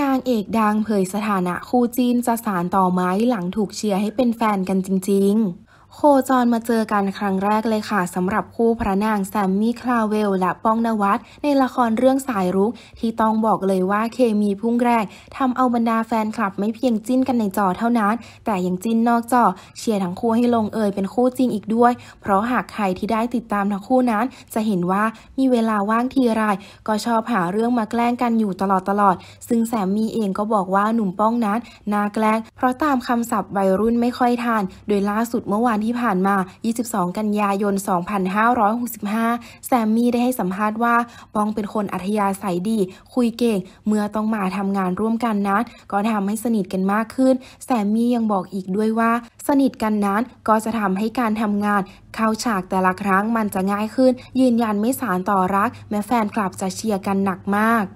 นางเอกดังเผยสถานะคู่จีนจะสารต่อไม้หลังถูกเชียร์ให้เป็นแฟนกันจริงๆโคจรมาเจอกันครั้งแรกเลยค่ะสำหรับคู่พระนางแซมมี่คลาเวลและป้องนวัตในละครเรื่องสายรุกที่ต้องบอกเลยว่าเคมีพุ่งแรงทำเอาบรรดาแฟนคลับไม่เพียงจิ้นกันในจอเท่านั้น แต่ยังจิ้นนอกจอเชียร์ทั้งคู่ให้ลงเอยเป็นคู่จริงอีกด้วย เพราะหากใครที่ได้ติดตามทั้งคู่นั้น จะเห็นว่ามีเวลาว่างทีไรก็ชอบหาเรื่องมาแกล้งกันอยู่ตลอดตลอด ซึ่งแซมมี่เองก็บอกว่าหนุ่มป้องนั้นน่าแกล้งเพราะตามคำศัพท์วัยรุ่นไม่ค่อยทานโดยล่าสุดเมื่อวานที่ผ่านมา 22 กันยายน 2565 แซมมี่ได้ให้สัมภาษณ์ว่าบองเป็นคนอัธยาศัยดี คุยเก่ง เมื่อต้องมาทำงานร่วมกันนั้นก็ทำให้สนิทกันมากขึ้น แซมมี่ยังบอกอีกด้วยว่า สนิทกันนั้นก็จะทำให้การทำงานเข้าฉากแต่ละครั้งมันจะง่ายขึ้น ยืนยันไม่สารต่อรัก แม้แฟนคลับจะเชียร์กันหนักมาก